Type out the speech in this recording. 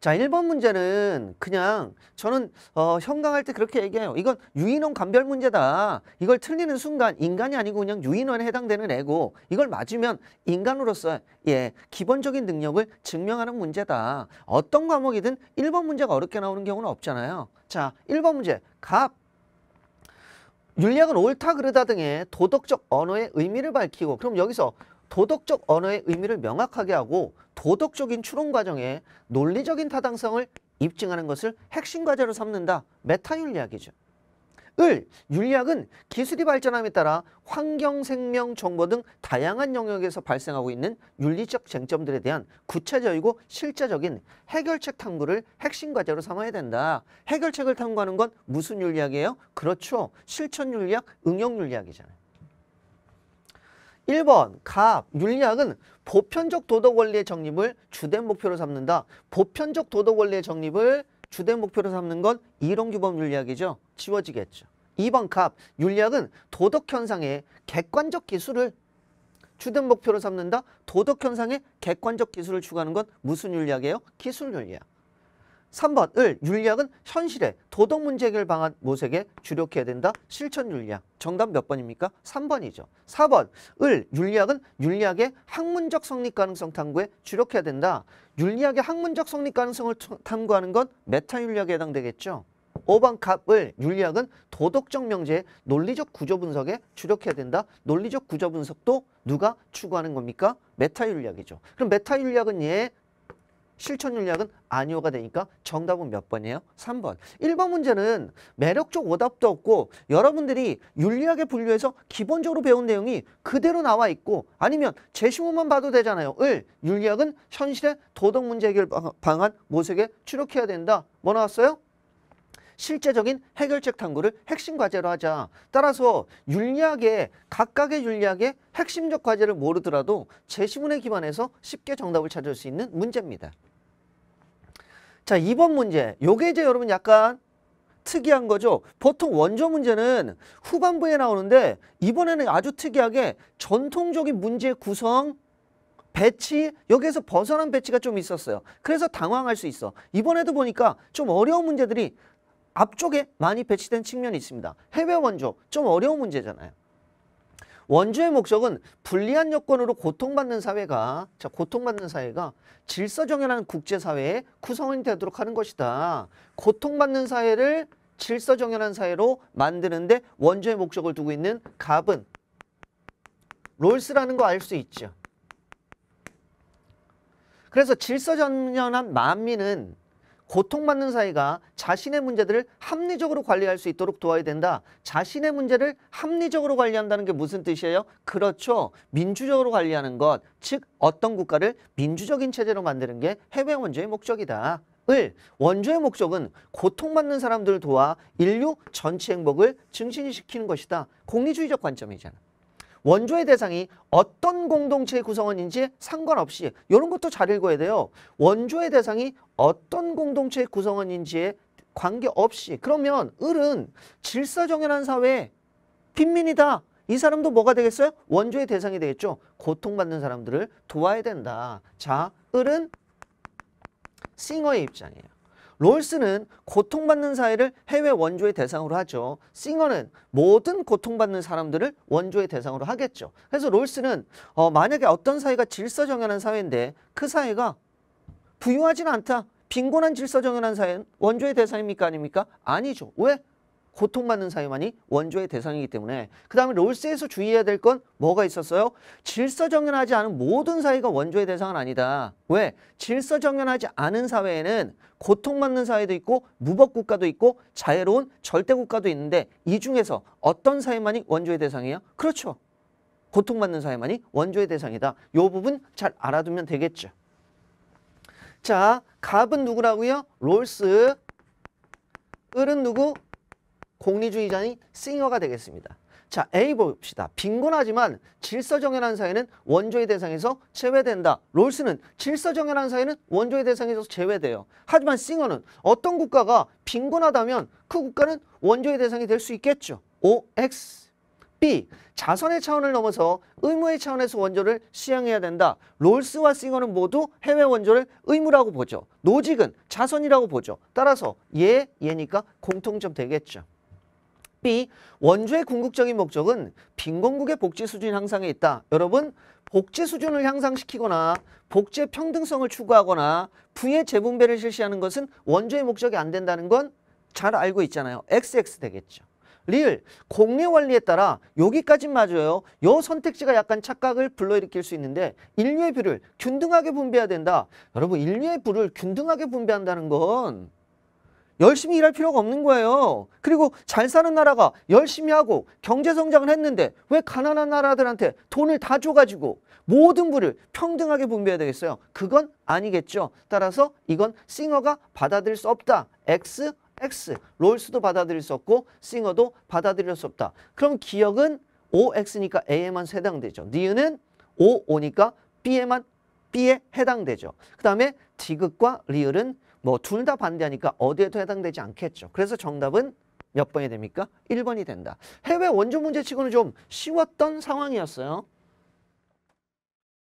자, 1번 문제는 그냥 저는 어, 형광할때 그렇게 얘기해요. 이건 유인원 감별 문제다. 이걸 틀리는 순간 인간이 아니고 그냥 유인원에 해당되는 애고 이걸 맞으면 인간으로서 예, 기본적인 능력을 증명하는 문제다. 어떤 과목이든 1번 문제가 어렵게 나오는 경우는 없잖아요. 자, 1번 문제. 갑. 윤리학은 옳다 그르다 등의 도덕적 언어의 의미를 밝히고 그럼 여기서 도덕적 언어의 의미를 명확하게 하고 도덕적인 추론 과정에 논리적인 타당성을 입증하는 것을 핵심 과제로 삼는다. 메타 윤리학이죠. 을, 윤리학은 기술이 발전함에 따라 환경, 생명, 정보 등 다양한 영역에서 발생하고 있는 윤리적 쟁점들에 대한 구체적이고 실제적인 해결책 탐구를 핵심 과제로 삼아야 된다. 해결책을 탐구하는 건 무슨 윤리학이에요? 그렇죠. 실천 윤리학, 응용 윤리학이잖아요. 1번 갑, 윤리학은 보편적 도덕 원리의 정립을 주된 목표로 삼는다. 보편적 도덕 원리의 정립을 주된 목표로 삼는 건 이론규범 윤리학이죠. 지워지겠죠. 2번 갑, 윤리학은 도덕 현상의 객관적 기술을 주된 목표로 삼는다. 도덕 현상의 객관적 기술을 추구하는 건 무슨 윤리학이에요? 기술 윤리학. 삼번 을, 윤리학은 현실의 도덕 문제 해결 방안 모색에 주력해야 된다. 실천 윤리학. 정답 몇 번입니까? 삼번이죠사번 을, 윤리학은 윤리학의 학문적 성립 가능성 탐구에 주력해야 된다. 윤리학의 학문적 성립 가능성을 탐구하는 건 메타 윤리학에 해당되겠죠. 오 번 갑을 윤리학은 도덕적 명제의 논리적 구조 분석에 주력해야 된다. 논리적 구조 분석도 누가 추구하는 겁니까? 메타 윤리학이죠. 그럼 메타 윤리학은 예, 실천 전략은 아니오가 되니까 정답은 몇 번이에요? 3번. 1번 문제는 매력적 오답도 없고 여러분들이 윤리학에 분류해서 기본적으로 배운 내용이 그대로 나와 있고 아니면 제시문만 봐도 되잖아요. 을 윤리학은 현실의 도덕 문제 해결 방안 모색에 추력해야 된다. 뭐 나왔어요? 실제적인 해결책 탐구를 핵심 과제로 하자. 따라서 윤리학의 각각의 윤리학의 핵심적 과제를 모르더라도 제시문에 기반해서 쉽게 정답을 찾을 수 있는 문제입니다. 자, 이번 문제. 요게 이제 여러분 약간 특이한 거죠. 보통 원조 문제는 후반부에 나오는데 이번에는 아주 특이하게 전통적인 문제 구성 배치 여기에서 벗어난 배치가 좀 있었어요. 그래서 당황할 수 있어. 이번에도 보니까 좀 어려운 문제들이 앞쪽에 많이 배치된 측면이 있습니다. 해외 원조 좀 어려운 문제잖아요. 원주의 목적은 불리한 여건으로 고통받는 사회가 자 고통받는 사회가 질서정연한 국제사회의 구성원이 되도록 하는 것이다. 고통받는 사회를 질서정연한 사회로 만드는데 원주의 목적을 두고 있는 갑은 롤스라는 거 알 수 있죠. 그래서 질서정연한 만민은 고통받는 사이가 자신의 문제들을 합리적으로 관리할 수 있도록 도와야 된다. 자신의 문제를 합리적으로 관리한다는 게 무슨 뜻이에요? 그렇죠. 민주적으로 관리하는 것, 즉 어떤 국가를 민주적인 체제로 만드는 게 해외 원조의 목적이다. 을 원조의 목적은 고통받는 사람들을 도와 인류 전체 행복을 증진시키는 것이다. 공리주의적 관점이잖아. 원조의 대상이 어떤 공동체의 구성원인지 상관없이 이런 것도 잘 읽어야 돼요. 원조의 대상이 어떤 공동체의 구성원인지에 관계없이 그러면 을은 질서정연한 사회 빈민이다. 이 사람도 뭐가 되겠어요? 원조의 대상이 되겠죠. 고통받는 사람들을 도와야 된다. 자, 을은 싱어의 입장이에요. 롤스는 고통받는 사회를 해외 원조의 대상으로 하죠. 싱어는 모든 고통받는 사람들을 원조의 대상으로 하겠죠. 그래서 롤스는 어, 만약에 어떤 사회가 질서정연한 사회인데 그 사회가 부유하진 않다. 빈곤한 질서정연한 사회는 원조의 대상입니까? 아닙니까? 아니죠. 왜? 고통받는 사유만이 원조의 대상이기 때문에 그 다음에 롤스에서 주의해야 될 건 뭐가 있었어요? 질서정연하지 않은 모든 사회가 원조의 대상은 아니다. 왜? 질서정연하지 않은 사회에는 고통받는 사회도 있고 무법국가도 있고 자유로운 절대국가도 있는데 이 중에서 어떤 사회만이 원조의 대상이에요? 그렇죠. 고통받는 사회만이 원조의 대상이다. 요 부분 잘 알아두면 되겠죠. 자, 갑은 누구라고요? 롤스. 을은 누구? 공리주의자인 싱어가 되겠습니다. 자, A 봅시다. 빈곤하지만 질서정연한 사회는 원조의 대상에서 제외된다. 롤스는 질서정연한 사회는 원조의 대상에서 제외돼요. 하지만 싱어는 어떤 국가가 빈곤하다면 그 국가는 원조의 대상이 될 수 있겠죠. OX. B. 자선의 차원을 넘어서 의무의 차원에서 원조를 시행해야 된다. 롤스와 싱어는 모두 해외 원조를 의무라고 보죠. 노직은 자선이라고 보죠. 따라서 예, 예니까 공통점 되겠죠. B. 원조의 궁극적인 목적은 빈곤국의 복지 수준 향상에 있다. 여러분 복지 수준을 향상시키거나 복지의 평등성을 추구하거나 부의 재분배를 실시하는 것은 원조의 목적이 안 된다는 건 잘 알고 있잖아요. XX 되겠죠. 리을 공리 원리에 따라 여기까진 맞아요. 요 선택지가 약간 착각을 불러일으킬 수 있는데 인류의 부를 균등하게 분배해야 된다. 여러분 인류의 부를 균등하게 분배한다는 건 열심히 일할 필요가 없는 거예요. 그리고 잘 사는 나라가 열심히 하고 경제 성장을 했는데 왜 가난한 나라들한테 돈을 다 줘가지고 모든 부를 평등하게 분배해야 되겠어요. 그건 아니겠죠. 따라서 이건 싱어가 받아들일 수 없다. X, X. 롤스도 받아들일 수 없고 싱어도 받아들일 수 없다. 그럼 기억은 OX니까 A에만 해당되죠. 니은은 O, O니까 B에만 B에 해당되죠. 그 다음에 디귿과 리을은 뭐둘다 반대하니까 어디에도 해당되지 않겠죠. 그래서 정답은 몇 번이 됩니까? 1번이 된다. 해외 원조 문제치고는 좀 쉬웠던 상황이었어요.